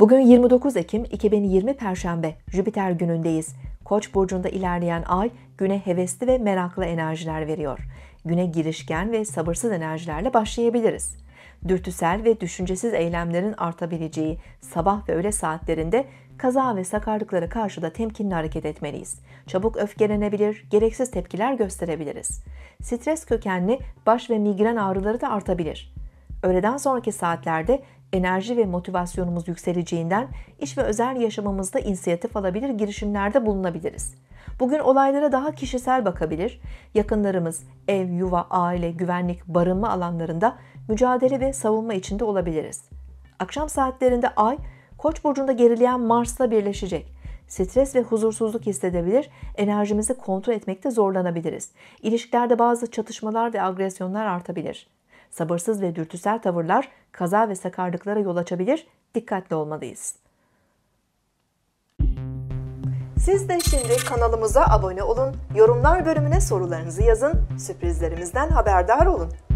Bugün 29 Ekim 2020 Perşembe, Jüpiter günündeyiz. Koç burcunda ilerleyen ay güne hevesli ve meraklı enerjiler veriyor. Güne girişken ve sabırsız enerjilerle başlayabiliriz. Dürtüsel ve düşüncesiz eylemlerin artabileceği sabah ve öğle saatlerinde kaza ve sakarlıklara karşı da temkinli hareket etmeliyiz. Çabuk öfkelenebilir, gereksiz tepkiler gösterebiliriz. Stres kökenli baş ve migren ağrıları da artabilir. Öğleden sonraki saatlerde enerji ve motivasyonumuz yükseleceğinden iş ve özel yaşamımızda inisiyatif alabilir, girişimlerde bulunabiliriz. Bugün olaylara daha kişisel bakabilir, yakınlarımız, ev, yuva, aile, güvenlik, barınma alanlarında mücadele ve savunma içinde olabiliriz. Akşam saatlerinde Ay, Koç burcunda gerileyen Mars'la birleşecek stres ve huzursuzluk hissedebilir, enerjimizi kontrol etmekte zorlanabiliriz. İlişkilerde bazı çatışmalar ve agresyonlar artabilir. Sabırsız ve dürtüsel tavırlar kaza ve sakarlıklara yol açabilir, dikkatli olmalıyız. Siz de şimdi kanalımıza abone olun, yorumlar bölümüne sorularınızı yazın, sürprizlerimizden haberdar olun.